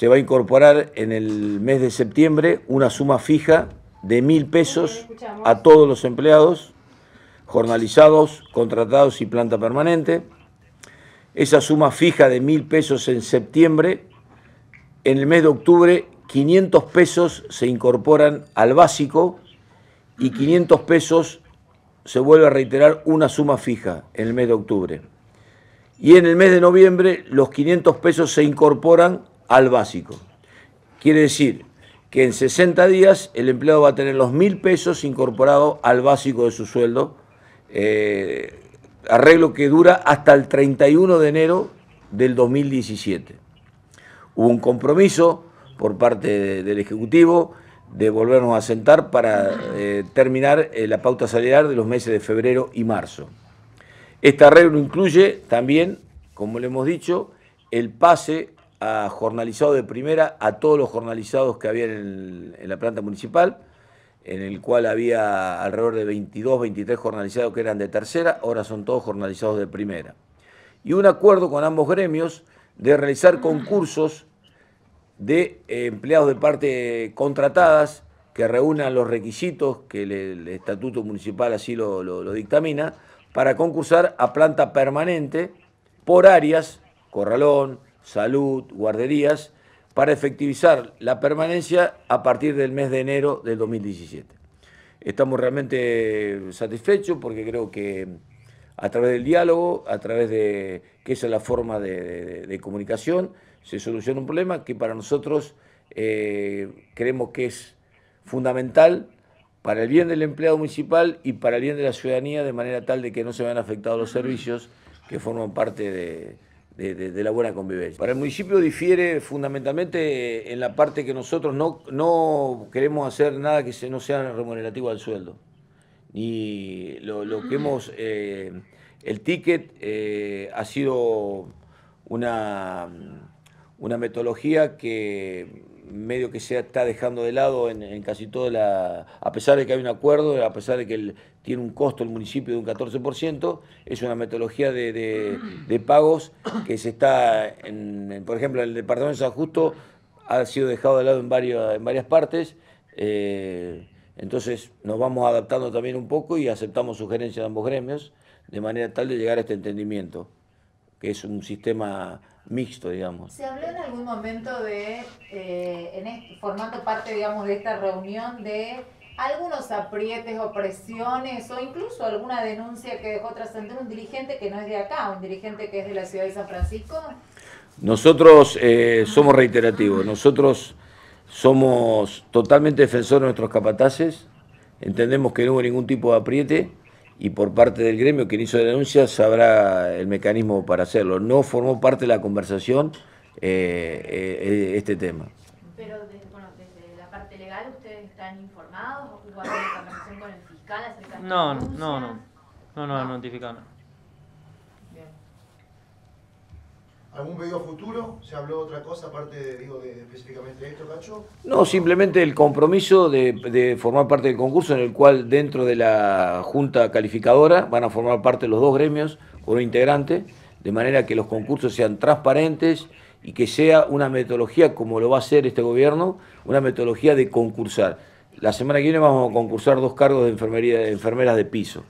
se va a incorporar en el mes de septiembre una suma fija de mil pesos a todos los empleados, jornalizados, contratados y planta permanente. Esa suma fija de mil pesos en septiembre, en el mes de octubre 500 pesos se incorporan al básico y 500 pesos se vuelve a reiterar una suma fija en el mes de octubre. Y en el mes de noviembre los 500 pesos se incorporan al básico. Quiere decir que en 60 días el empleado va a tener los mil pesos incorporados al básico de su sueldo, eh, arreglo que dura hasta el 31 de enero del 2017. Hubo un compromiso por parte del Ejecutivo de volvernos a sentar para eh, terminar eh, la pauta salarial de los meses de febrero y marzo. Este arreglo incluye también, como le hemos dicho, el pase a jornalizados de primera, a todos los jornalizados que había en, la planta municipal, en el cual había alrededor de 22, 23 jornalizados que eran de tercera, ahora son todos jornalizados de primera. Y un acuerdo con ambos gremios de realizar concursos de eh, empleados de parte contratadas que reúnan los requisitos que el, estatuto municipal así lo dictamina, para concursar a planta permanente por áreas, corralón, salud, guarderías, para efectivizar la permanencia a partir del mes de enero del 2017. Estamos realmente satisfechos porque creo que a través del diálogo, a través de que esa es la forma de, comunicación, se soluciona un problema que para nosotros eh, creemos que es fundamental para el bien del empleado municipal y para el bien de la ciudadanía, de manera tal de que no se vean afectados los servicios que forman parte de, de, la buena convivencia. Para el municipio difiere fundamentalmente eh, en la parte que nosotros no, no queremos hacer nada que no sea remunerativo al sueldo. Y lo, que hemos... Eh, el ticket eh, ha sido una, una metodología que medio que se está dejando de lado en, casi toda la... A pesar de que hay un acuerdo, a pesar de que tiene un costo el municipio de un 14%, es una metodología de, pagos que se está, por ejemplo, el departamento de San Justo ha sido dejado de lado en, varios, en varias partes. Eh, entonces nos vamos adaptando también un poco y aceptamos sugerencias de ambos gremios de manera tal de llegar a este entendimiento que es un sistema mixto, digamos. ¿Se habló en algún momento de, eh, en este, formando parte, digamos, de esta reunión de algunos aprietes o presiones o incluso alguna denuncia que dejó trascender un dirigente que no es de acá, un dirigente que es de la ciudad de San Francisco? Nosotros eh, somos reiterativos, nosotros somos totalmente defensores de nuestros capataces, entendemos que no hubo ningún tipo de apriete y por parte del gremio, quien hizo la denuncia, sabrá el mecanismo para hacerlo. No formó parte de la conversación eh, eh, eh este tema. Pero desde, bueno, desde, la parte legal, ¿ustedes están informados? o alguna conversación con el fiscal acerca No, no, no. No, no, no, notificado. ¿Algún pedido futuro? ¿Se habló otra cosa aparte de, específicamente esto, Cacho? No, simplemente el compromiso de, formar parte del concurso en el cual dentro de la junta calificadora van a formar parte los dos gremios con un integrante, de manera que los concursos sean transparentes y que sea una metodología, como lo va a hacer este gobierno, una metodología de concursar. La semana que viene vamos a concursar dos cargos de enfermería, de enfermeras de piso.